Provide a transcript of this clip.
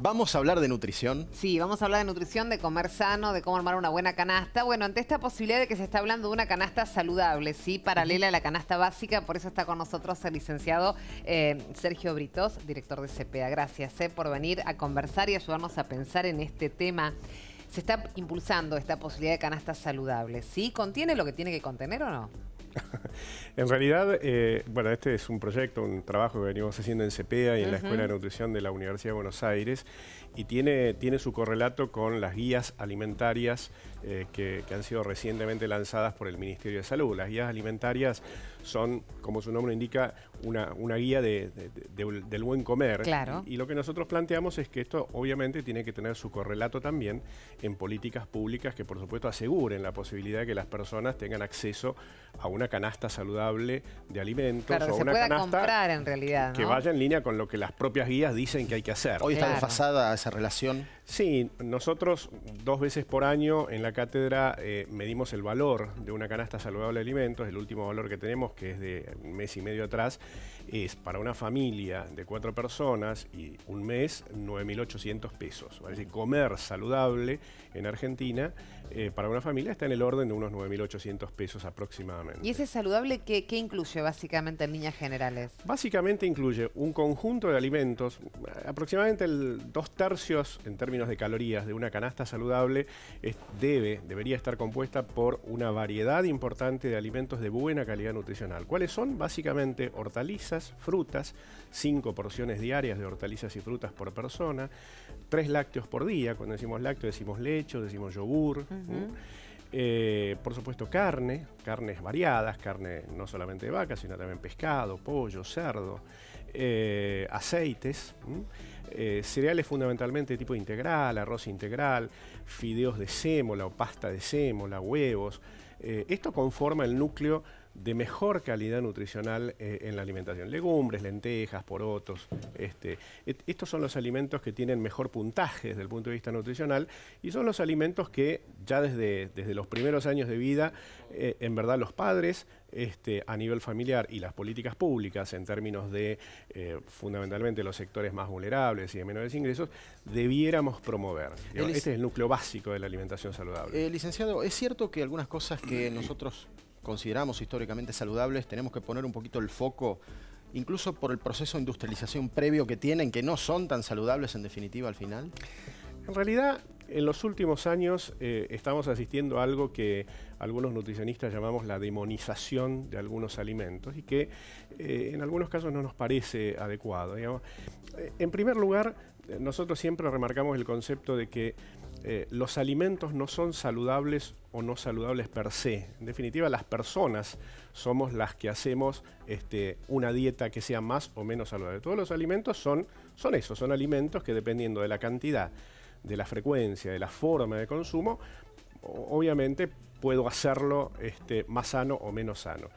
Vamos a hablar de nutrición. Sí, vamos a hablar de nutrición, de comer sano, de cómo armar una buena canasta. Bueno, ante esta posibilidad de que se está hablando de una canasta saludable, sí, paralela a la canasta básica, por eso está con nosotros el licenciado eh, Sergio Britos, director de CPA. Gracias eh, por venir a conversar y ayudarnos a pensar en este tema. Se está impulsando esta posibilidad de canasta saludables, ¿sí? ¿Contiene lo que tiene que contener o no? En realidad, eh, bueno, este es un proyecto, un trabajo que venimos haciendo en CPEA y en la Escuela de Nutrición de la Universidad de Buenos Aires y tiene, tiene su correlato con las guías alimentarias eh, que, han sido recientemente lanzadas por el Ministerio de Salud. Las guías alimentarias son, como su nombre indica, una, guía del buen comer. Claro. Y, y lo que nosotros planteamos es que esto obviamente tiene que tener su correlato también en políticas públicas que por supuesto aseguren la posibilidad de que las personas tengan acceso a una canasta saludable de alimentos o una canasta comprar en realidad, que vaya en línea con lo que las propias guías dicen que hay que hacer. Hoy está claro. esa relación. Sí, nosotros dos veces por año en la cátedra eh, medimos el valor de una canasta saludable de alimentos. El último valor que tenemos, que es de un mes y medio atrás, es para una familia de cuatro personas y un mes, 9.800 pesos. comer saludable en Argentina eh, para una familia está en el orden de unos 9.800 pesos aproximadamente. ¿Y ese saludable ¿qué, incluye básicamente en líneas generales? Básicamente incluye un conjunto de alimentos, aproximadamente el dos tercios en términos de calorías de una canasta saludable debe, debería estar compuesta por una variedad importante de alimentos de buena calidad nutricional. ¿Cuáles son? Básicamente hortalizas, frutas, cinco porciones diarias de hortalizas y frutas por persona, tres lácteos por día, cuando decimos lácteo decimos lecho, decimos yogur. Eh, por supuesto, carne, carnes variadas, carne no solamente de vaca, sino también pescado, pollo, cerdo, eh, aceites, eh, cereales fundamentalmente de tipo integral, arroz integral, fideos de sémola o pasta de sémola, huevos. esto conforma el núcleo de mejor calidad nutricional eh, en la alimentación. Legumbres, lentejas, porotos. Este, estos son los alimentos que tienen mejor puntaje desde el punto de vista nutricional y son los alimentos que ya desde, desde los primeros años de vida, eh, en verdad los padres este, a nivel familiar y las políticas públicas en términos de eh, fundamentalmente los sectores más vulnerables y de menores ingresos, debiéramos promover. Este es el núcleo básico de la alimentación saludable. licenciado, ¿es cierto que algunas cosas que nosotros consideramos históricamente saludables, tenemos que poner un poquito el foco incluso por el proceso de industrialización previo que tienen, que no son tan saludables en definitiva al final? En realidad, en los últimos años eh, estamos asistiendo a algo que algunos nutricionistas llamamos la demonización de algunos alimentos y que eh, en algunos casos no nos parece adecuado. Eh, en primer lugar, nosotros siempre remarcamos el concepto de que eh, los alimentos no son saludables o no saludables per se. En definitiva, las personas somos las que hacemos este, una dieta que sea más o menos saludable. Todos los alimentos son, eso, son alimentos que dependiendo de la cantidad, de la frecuencia, de la forma de consumo, obviamente puedo hacerlo este, más sano o menos sano.